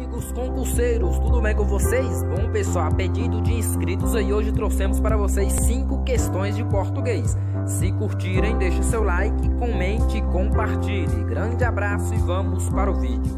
amigos concurseiros, tudo bem com vocês? Bom pessoal, a pedido de inscritos aí hoje trouxemos para vocês 5 questões de português. Se curtirem, deixe seu like, comente e compartilhe. Grande abraço e vamos para o vídeo.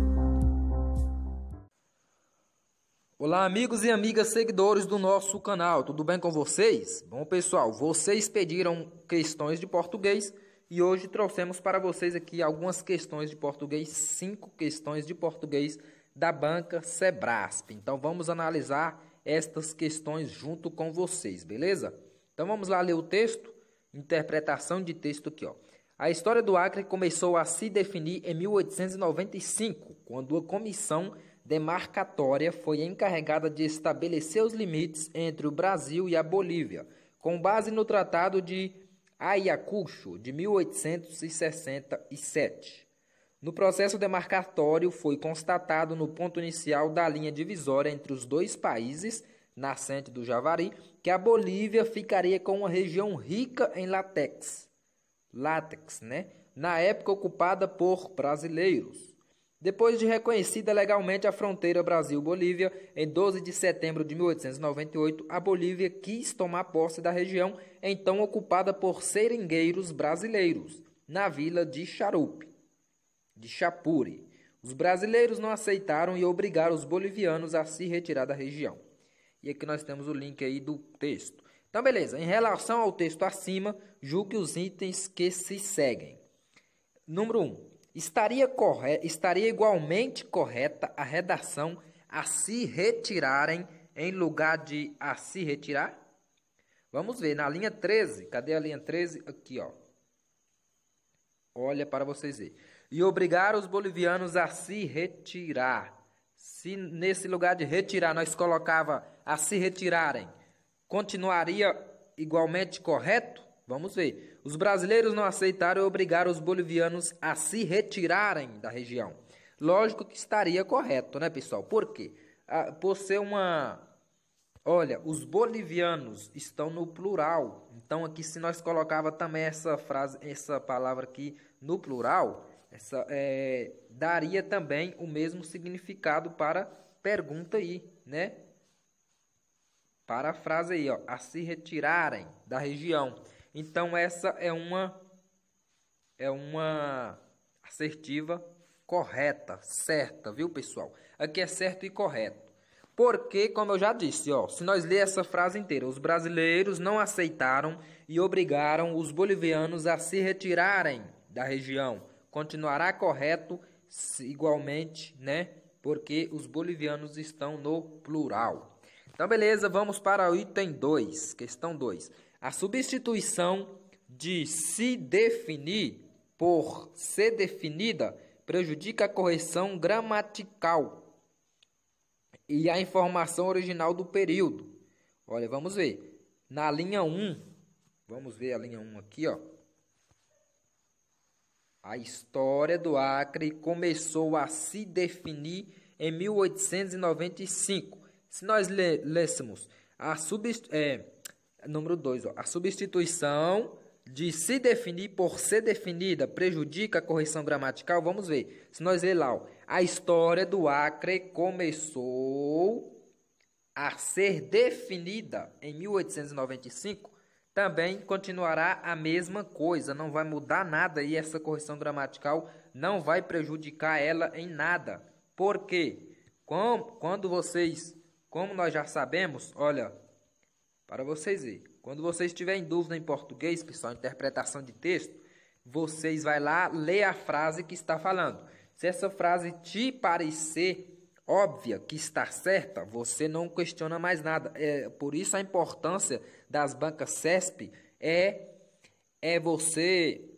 Olá amigos e amigas seguidores do nosso canal, tudo bem com vocês? Bom pessoal, vocês pediram questões de português e hoje trouxemos para vocês aqui algumas questões de português, cinco questões de português da banca Sebrasp. Então vamos analisar estas questões junto com vocês, beleza? Então vamos lá ler o texto, interpretação de texto aqui, ó. A história do Acre começou a se definir em 1895, quando a comissão demarcatória foi encarregada de estabelecer os limites entre o Brasil e a Bolívia, com base no Tratado de Ayacucho de 1867. No processo demarcatório, foi constatado no ponto inicial da linha divisória entre os dois países, nascente do Javari, que a Bolívia ficaria com uma região rica em látex. Látex, né? Na época ocupada por brasileiros. Depois de reconhecida legalmente a fronteira Brasil-Bolívia, em 12 de setembro de 1898, a Bolívia quis tomar posse da região então ocupada por seringueiros brasileiros, na vila de Charupe de Chapuri. Os brasileiros não aceitaram e obrigaram os bolivianos a se retirar da região. E aqui nós temos o link aí do texto. Então, beleza. Em relação ao texto acima, julgue os itens que se seguem. Número 1. Um, estaria, corre... estaria igualmente correta a redação a se retirarem em lugar de a se retirar? Vamos ver. Na linha 13, cadê a linha 13? Aqui, ó. Olha para vocês verem. E obrigar os bolivianos a se retirar. Se nesse lugar de retirar nós colocava a se retirarem, continuaria igualmente correto? Vamos ver. Os brasileiros não aceitaram obrigar os bolivianos a se retirarem da região. Lógico que estaria correto, né, pessoal? Por quê? Ah, por ser uma Olha, os bolivianos estão no plural. Então aqui se nós colocava também essa frase, essa palavra aqui no plural, essa é, daria também o mesmo significado para pergunta aí, né? Para a frase aí, ó, a se retirarem da região. Então essa é uma é uma assertiva correta, certa, viu, pessoal? Aqui é certo e correto. Porque, como eu já disse, ó, se nós ler essa frase inteira, os brasileiros não aceitaram e obrigaram os bolivianos a se retirarem da região. Continuará correto igualmente, né? Porque os bolivianos estão no plural. Então, beleza, vamos para o item 2, questão 2. A substituição de se definir por ser definida prejudica a correção gramatical e a informação original do período. Olha, vamos ver. Na linha 1, vamos ver a linha 1 aqui, ó. A história do Acre começou a se definir em 1895. Se nós lêssemos a subst... É, número ó, a substituição de se definir por ser definida prejudica a correção gramatical? Vamos ver. Se nós ler lá, ó, a história do Acre começou a ser definida em 1895, também continuará a mesma coisa, não vai mudar nada e essa correção gramatical não vai prejudicar ela em nada. Por quê? quando vocês, como nós já sabemos, olha, para vocês verem. Quando você estiver em dúvida em português, pessoal, interpretação de texto, vocês vai lá ler a frase que está falando. Se essa frase te parecer óbvia, que está certa, você não questiona mais nada. É, por isso a importância das bancas CESP é é você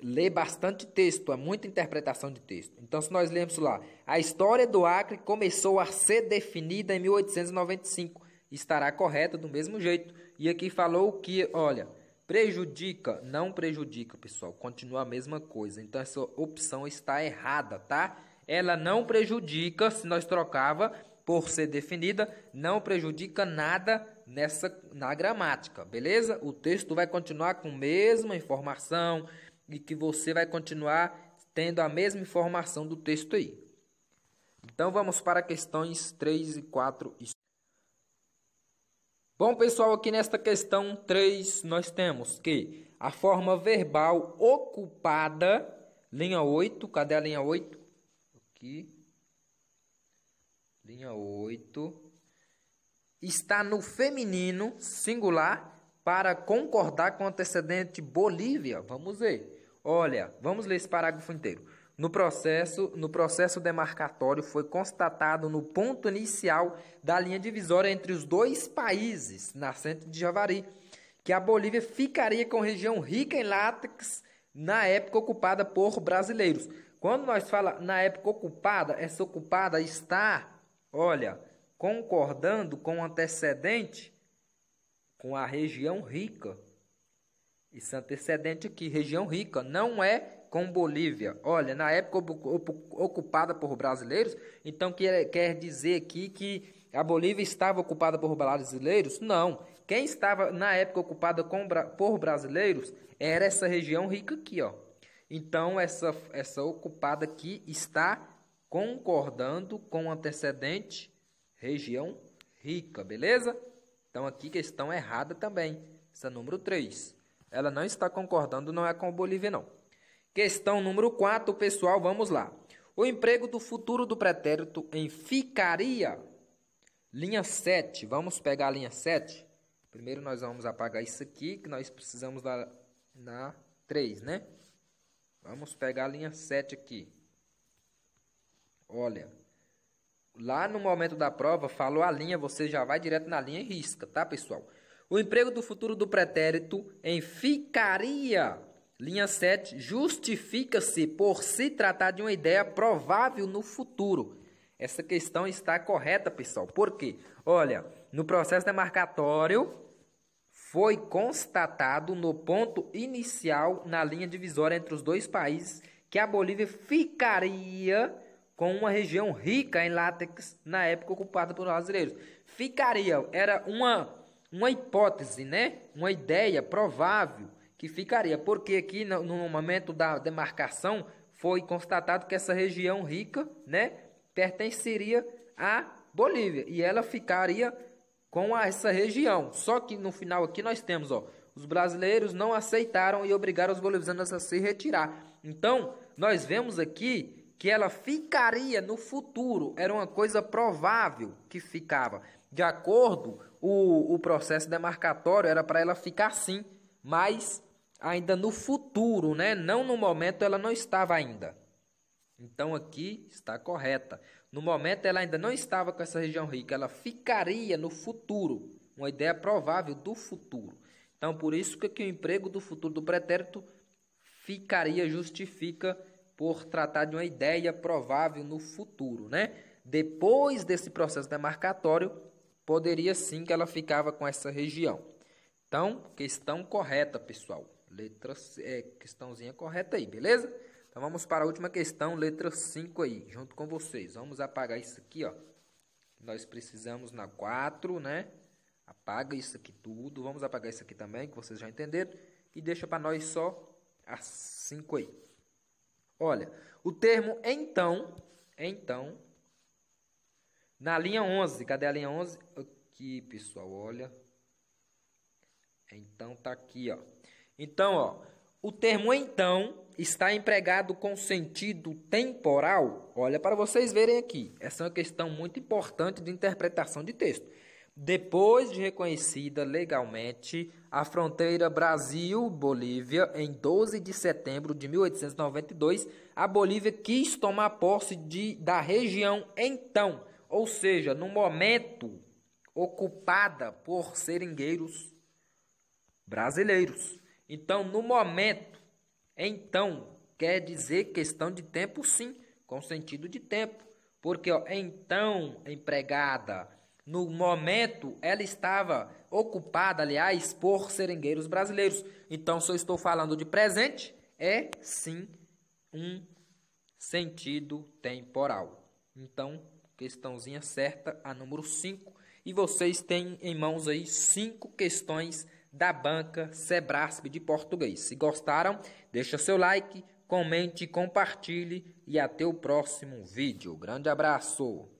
ler bastante texto, é muita interpretação de texto. Então, se nós lemos lá, a história do Acre começou a ser definida em 1895, estará correta do mesmo jeito. E aqui falou que, olha, prejudica, não prejudica, pessoal. Continua a mesma coisa. Então essa opção está errada, tá? Ela não prejudica, se nós trocava por ser definida, não prejudica nada nessa na gramática, beleza? O texto vai continuar com a mesma informação e que você vai continuar tendo a mesma informação do texto aí. Então vamos para questões 3 e 4 e Bom, pessoal, aqui nesta questão 3, nós temos que a forma verbal ocupada, linha 8, cadê a linha 8? Aqui. Linha 8 está no feminino singular para concordar com o antecedente Bolívia. Vamos ver. Olha, vamos ler esse parágrafo inteiro. No processo, no processo demarcatório foi constatado no ponto inicial da linha divisória entre os dois países, nascente de Javari, que a Bolívia ficaria com região rica em látex, na época ocupada por brasileiros. Quando nós fala na época ocupada, essa ocupada está, olha, concordando com o antecedente com a região rica. Esse antecedente aqui, região rica, não é com Bolívia. Olha, na época ocupada por brasileiros, então quer dizer aqui que a Bolívia estava ocupada por brasileiros? Não. Quem estava na época ocupada com, por brasileiros era essa região rica aqui, ó. Então essa essa ocupada aqui está concordando com o antecedente região rica, beleza? Então aqui questão errada também. Essa é número 3. Ela não está concordando não é com Bolívia não. Questão número 4, pessoal, vamos lá. O emprego do futuro do pretérito em ficaria. Linha 7, vamos pegar a linha 7. Primeiro nós vamos apagar isso aqui, que nós precisamos da, na 3, né? Vamos pegar a linha 7 aqui. Olha, lá no momento da prova, falou a linha, você já vai direto na linha e risca, tá, pessoal? O emprego do futuro do pretérito em ficaria Linha 7. Justifica-se por se tratar de uma ideia provável no futuro. Essa questão está correta, pessoal. Por quê? Olha, no processo demarcatório foi constatado no ponto inicial na linha divisória entre os dois países que a Bolívia ficaria com uma região rica em látex na época ocupada por brasileiros. Ficaria, era uma, uma hipótese, né? Uma ideia provável que ficaria, porque aqui no, no momento da demarcação foi constatado que essa região rica, né, pertenceria à Bolívia e ela ficaria com essa região. Só que no final aqui nós temos, ó, os brasileiros não aceitaram e obrigaram os bolivianos a se retirar. Então, nós vemos aqui que ela ficaria no futuro, era uma coisa provável que ficava. De acordo, o, o processo demarcatório era para ela ficar sim, mas ainda no futuro, né? Não no momento ela não estava ainda. Então aqui está correta. No momento ela ainda não estava com essa região rica, ela ficaria no futuro, uma ideia provável do futuro. Então por isso que, o emprego do futuro do pretérito ficaria justifica por tratar de uma ideia provável no futuro, né? Depois desse processo demarcatório, poderia sim que ela ficava com essa região. Então, questão correta, pessoal. Letra C, é, questãozinha correta aí, beleza? Então vamos para a última questão, letra 5 aí, junto com vocês. Vamos apagar isso aqui, ó. Nós precisamos na 4, né? Apaga isso aqui tudo. Vamos apagar isso aqui também, que vocês já entenderam. E deixa para nós só a 5 aí. Olha, o termo então, então, na linha 11, cadê a linha 11? Aqui, pessoal, olha. Então tá aqui, ó. Então, ó, o termo então está empregado com sentido temporal. Olha para vocês verem aqui. Essa é uma questão muito importante de interpretação de texto. Depois de reconhecida legalmente a fronteira Brasil-Bolívia em 12 de setembro de 1892, a Bolívia quis tomar posse de, da região então, ou seja, no momento ocupada por seringueiros brasileiros. Então, no momento, então, quer dizer questão de tempo sim, com sentido de tempo. Porque, ó, então, empregada, no momento, ela estava ocupada, aliás, por seringueiros brasileiros. Então, se eu estou falando de presente, é sim um sentido temporal. Então, questãozinha certa, a número 5. E vocês têm em mãos aí cinco questões da banca Sebrasp de Português. Se gostaram, deixa seu like, comente, compartilhe e até o próximo vídeo. Grande abraço!